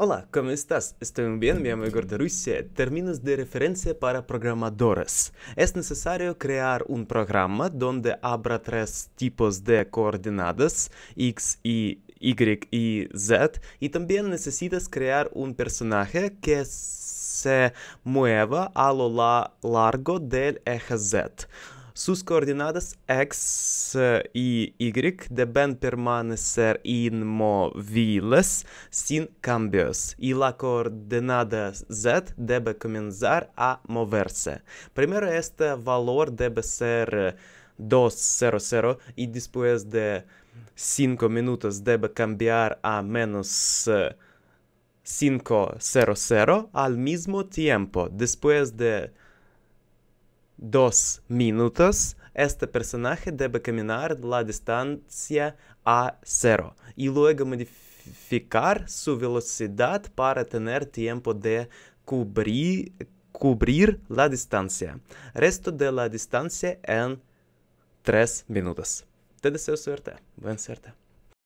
Hola, ¿cómo estás? Estoy bien, mi amigo de Rusia. Términos de referencia para programadores. Es necesario crear un programa donde abra tres tipos de coordenadas, x, y, y y z, y también necesitas crear un personaje que se mueva a lo largo del eje z. Sus coordenadas x, y y, deben permanecer inmóviles sin cambios, y la coordenada z debe comenzar a moverse. Primero este valor debe ser 0 y después de 5 minutos debe cambiar a menos 500 al mismo tiempo. Después de dos minutos, este personaje debe caminar la distancia a cero y luego modificar su velocidad para tener tiempo de cubrir, la distancia. Resto de la distancia en tres minutos. Te deseo suerte. Buena suerte.